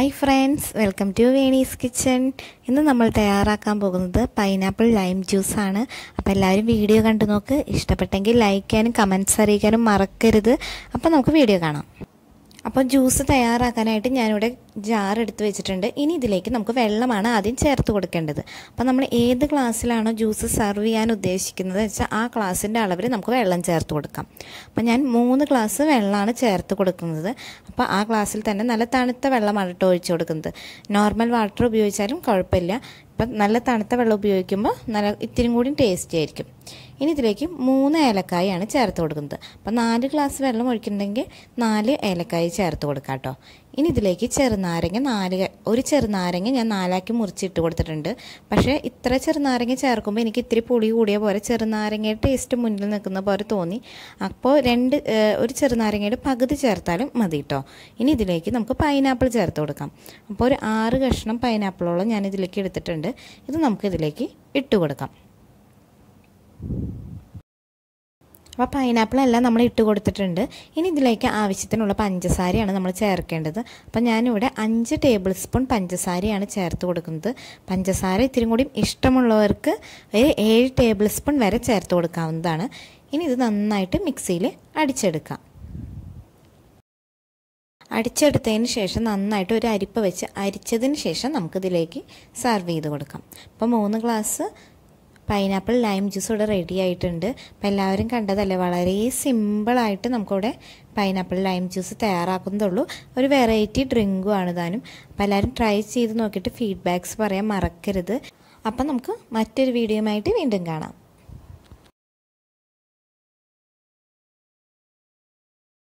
hi friends welcome to Veni's kitchen ഇന്ന് നമ്മൾ തയ്യാറാക്കാൻ പോകുന്നത് പൈനാപ്പിൾ ലൈം ജ്യൂസാണ് അപ്പോൾ എല്ലാവരും വീഡിയോ കണ്ടു നോക്ക് ഇഷ്ടപ്പെട്ടെങ്കിൽ ലൈക്ക് ചെയ്യാനും കമൻസ് അറിയിക്കാനും മറക്കരുത് അപ്പോൾ നമുക്ക് വീഡിയോ കാണാം അപ്പോൾ ജ്യൂസ് തയ്യാറാക്കാനായിട്ട് ഞാനിവിടെ ജാർ എടുത്ത് വെച്ചിട്ടുണ്ട് ഇനി ഇതിലേക്ക് നമുക്ക് വെള്ളമാണ് ആദ്യം ചേർത്ത് കൊടുക്കേണ്ടത് അപ്പോൾ നമ്മൾ ഏത് ഗ്ലാസ്സിലാണോ ജ്യൂസ് സെർവ് ചെയ്യാൻ ഉദ്ദേശിക്കുന്നത് വെച്ചാൽ ആ ഗ്ലാസ്സിൻ്റെ അളവിൽ നമുക്ക് വെള്ളം ചേർത്ത് കൊടുക്കാം അപ്പോൾ ഞാൻ മൂന്ന് ഗ്ലാസ് വെള്ളമാണ് ചേർത്ത് കൊടുക്കുന്നത് അപ്പോൾ ആ ഗ്ലാസ്സിൽ തന്നെ നല്ല തണുത്ത വെള്ളമാണ് കേട്ടോ ഒഴിച്ചു കൊടുക്കുന്നത് നോർമൽ വാട്ടർ ഉപയോഗിച്ചാലും കുഴപ്പമില്ല ഇപ്പം നല്ല തണുത്ത വെള്ളം ഉപയോഗിക്കുമ്പോൾ നല്ല ഇത്തിരി കൂടി ടേസ്റ്റി ആയിരിക്കും ഇനി ഇതിലേക്ക് മൂന്ന് ഏലക്കായാണ് ചേർത്ത് കൊടുക്കുന്നത് അപ്പോൾ നാല് ഗ്ലാസ് വെള്ളം ഒഴിക്കുന്നുണ്ടെങ്കിൽ നാല് ഏലക്കായ ചേർത്ത് കൊടുക്കാം കേട്ടോ ഇനി ഇതിലേക്ക് ചെറുനാരങ്ങ നാല് ഒരു ചെറുനാരങ്ങ ഞാൻ നാലാക്കി മുറിച്ചിട്ട് കൊടുത്തിട്ടുണ്ട് പക്ഷേ ഇത്ര ചെറുനാരങ്ങ ചേർക്കുമ്പോൾ എനിക്ക് ഇത്തിരി പുളി കൂടിയ പോലെ ചെറുനാരങ്ങയുടെ ടേസ്റ്റ് മുന്നിൽ നിൽക്കുന്ന പോലെ തോന്നി അപ്പോൾ രണ്ട് ഒരു ചെറുനാരങ്ങയുടെ പകുതി ചേർത്താലും മതി കേട്ടോ ഇനി ഇതിലേക്ക് നമുക്ക് പൈനാപ്പിൾ ചേർത്ത് കൊടുക്കാം അപ്പോൾ ഒരു ആറ് കഷ്ണം പൈനാപ്പിളോളം ഞാൻ ഇതിലേക്ക് എടുത്തിട്ടുണ്ട് ഇത് നമുക്ക് ഇതിലേക്ക് ഇട്ട് കൊടുക്കാം അപ്പോൾ പൈനാപ്പിളെല്ലാം നമ്മൾ ഇട്ട് കൊടുത്തിട്ടുണ്ട് ഇനി ഇതിലേക്ക് ആവശ്യത്തിനുള്ള പഞ്ചസാരയാണ് നമ്മൾ ചേർക്കേണ്ടത് അപ്പോൾ ഞാനിവിടെ അഞ്ച് ടേബിൾ സ്പൂൺ പഞ്ചസാരയാണ് ചേർത്ത് കൊടുക്കുന്നത് പഞ്ചസാര ഇത്തിരി കൂടി ഇഷ്ടമുള്ളവർക്ക് ഒരു ഏഴ് ടേബിൾ സ്പൂൺ വരെ ചേർത്ത് കൊടുക്കാവുന്നതാണ് ഇനി ഇത് നന്നായിട്ട് മിക്സിയിൽ അടിച്ചെടുക്കാം അടിച്ചെടുത്തതിന് ശേഷം നന്നായിട്ട് ഒരു അരിപ്പ വെച്ച് അരിച്ചതിന് ശേഷം നമുക്കിതിലേക്ക് സെർവ് ചെയ്ത് കൊടുക്കാം അപ്പോൾ മൂന്ന് ഗ്ലാസ് പൈനാപ്പിൾ ലൈം ജ്യൂസ് ഇവിടെ റെഡി ആയിട്ടുണ്ട് അപ്പോൾ എല്ലാവരും കണ്ടതല്ലേ വളരെ സിമ്പിളായിട്ട് നമുക്കിവിടെ പൈനാപ്പിൾ ലൈം ജ്യൂസ് തയ്യാറാക്കുന്നതുള്ളൂ ഒരു വെറൈറ്റി ആണ് താനും അപ്പോൾ എല്ലാവരും ട്രൈ ചെയ്ത് നോക്കിയിട്ട് ഫീഡ്ബാക്ക്സ് പറയാൻ മറക്കരുത് അപ്പം നമുക്ക് മറ്റൊരു വീഡിയോയുമായിട്ട് വീണ്ടും കാണാം